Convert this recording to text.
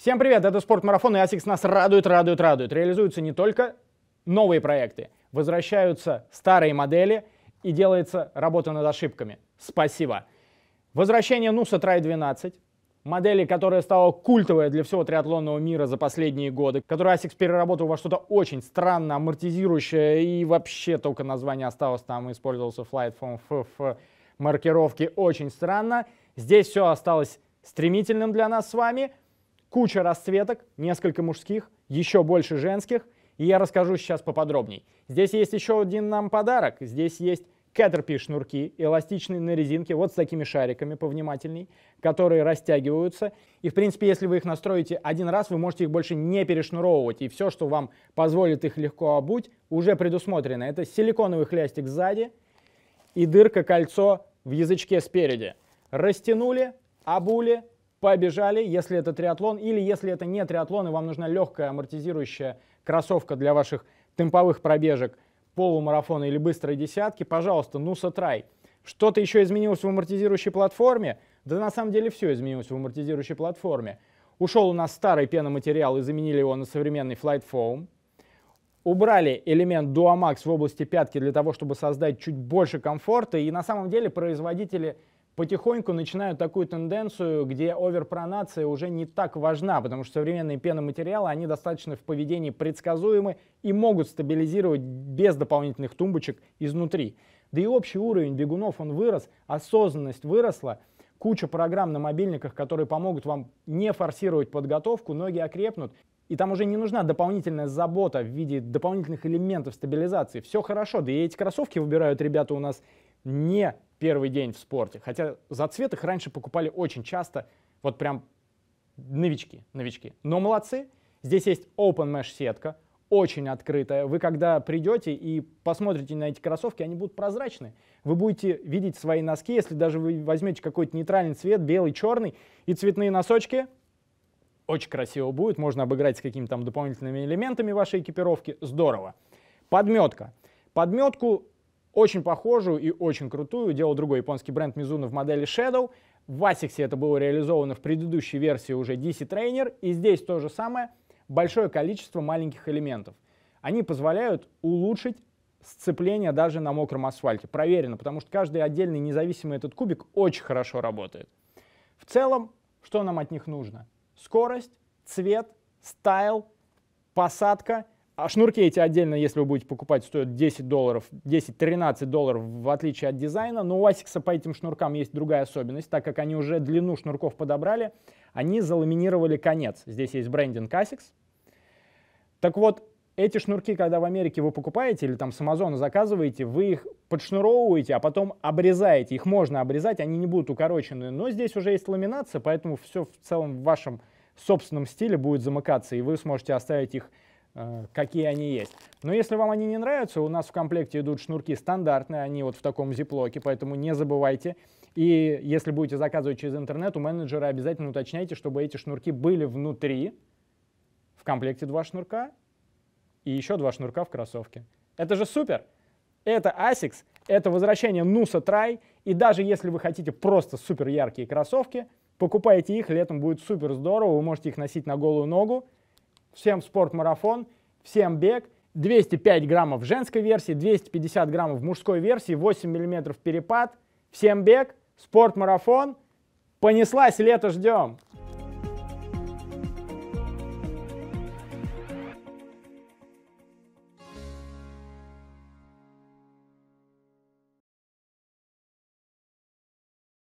Всем привет, это Спортмарафон, и ASICS нас радует, радует, радует. Реализуются не только новые проекты, возвращаются старые модели и делается работа над ошибками. Спасибо. Возвращение Нуса Трай 12, модели, которая стала культовой для всего триатлонного мира за последние годы, которую ASICS переработал во что-то очень странно, амортизирующее, и вообще только название осталось там, использовался Flight Form FF маркировки, очень странно. Здесь все осталось стремительным для нас с вами – Куча расцветок, несколько мужских, еще больше женских, и я расскажу сейчас поподробней. Здесь есть еще один нам подарок. Здесь есть Caterpie шнурки, эластичные на резинке, вот с такими шариками повнимательней, которые растягиваются. И, в принципе, если вы их настроите один раз, вы можете их больше не перешнуровывать. И все, что вам позволит их легко обуть, уже предусмотрено. Это силиконовый хлястик сзади и дырка-кольцо в язычке спереди. Растянули, обули, побежали, если это триатлон, или если это не триатлон и вам нужна легкая амортизирующая кроссовка для ваших темповых пробежек, полумарафона или быстрой десятки, пожалуйста, Нуса Трай. Что-то еще изменилось в амортизирующей платформе? Да на самом деле все изменилось в амортизирующей платформе. Ушел у нас старый пеноматериал и заменили его на современный Flight Foam. Убрали элемент DuoMax в области пятки для того, чтобы создать чуть больше комфорта. И на самом деле производители потихоньку начинают такую тенденцию, где оверпронация уже не так важна, потому что современные пеноматериалы, они достаточно в поведении предсказуемы и могут стабилизировать без дополнительных тумбочек изнутри. Да и общий уровень бегунов, он вырос, осознанность выросла, куча программ на мобильниках, которые помогут вам не форсировать подготовку, ноги окрепнут, и там уже не нужна дополнительная забота в виде дополнительных элементов стабилизации. Все хорошо, да и эти кроссовки выбирают ребята у нас не первый день в спорте. Хотя за цвет их раньше покупали очень часто, вот прям новички, новички. Но молодцы, здесь есть open mesh сетка, очень открытая. Вы когда придете и посмотрите на эти кроссовки, они будут прозрачны. Вы будете видеть свои носки, если даже вы возьмете какой-то нейтральный цвет, белый, черный, и цветные носочки, очень красиво будет, можно обыграть с какими-то там дополнительными элементами вашей экипировки, здорово. Подметка. Подметку очень похожую и очень крутую делал другой японский бренд Mizuno в модели Shadow. В Asics это было реализовано в предыдущей версии уже DC Trainer, и здесь то же самое, большое количество маленьких элементов. Они позволяют улучшить сцепление даже на мокром асфальте. Проверено, потому что каждый отдельный независимый этот кубик очень хорошо работает. В целом, что нам от них нужно? Скорость, цвет, стайл, посадка — а шнурки эти отдельно, если вы будете покупать, стоят 10 долларов, 10-13 долларов, в отличие от дизайна. Но у Asics по этим шнуркам есть другая особенность, так как они уже длину шнурков подобрали, они заламинировали конец. Здесь есть брендинг Asics. Так вот, эти шнурки, когда в Америке вы покупаете или там с Амазона заказываете, вы их подшнуровываете, а потом обрезаете. Их можно обрезать, они не будут укорочены. Но здесь уже есть ламинация, поэтому все в целом в вашем собственном стиле будет замыкаться, и вы сможете оставить их Э, какие они есть. Но если вам они не нравятся, у нас в комплекте идут шнурки стандартные, они вот в таком зиплоке, поэтому не забывайте. И если будете заказывать через интернет, у менеджера обязательно уточняйте, чтобы эти шнурки были внутри. В комплекте два шнурка и еще два шнурка в кроссовке. Это же супер! Это ASICS, это возвращение Nusa Try, и даже если вы хотите просто супер яркие кроссовки, покупайте их, летом будет супер здорово, вы можете их носить на голую ногу, всем спортмарафон, всем бег. 205 граммов в женской версии, 250 граммов в мужской версии, 8 миллиметров перепад. Всем бег, спортмарафон. Понеслась, лето ждем.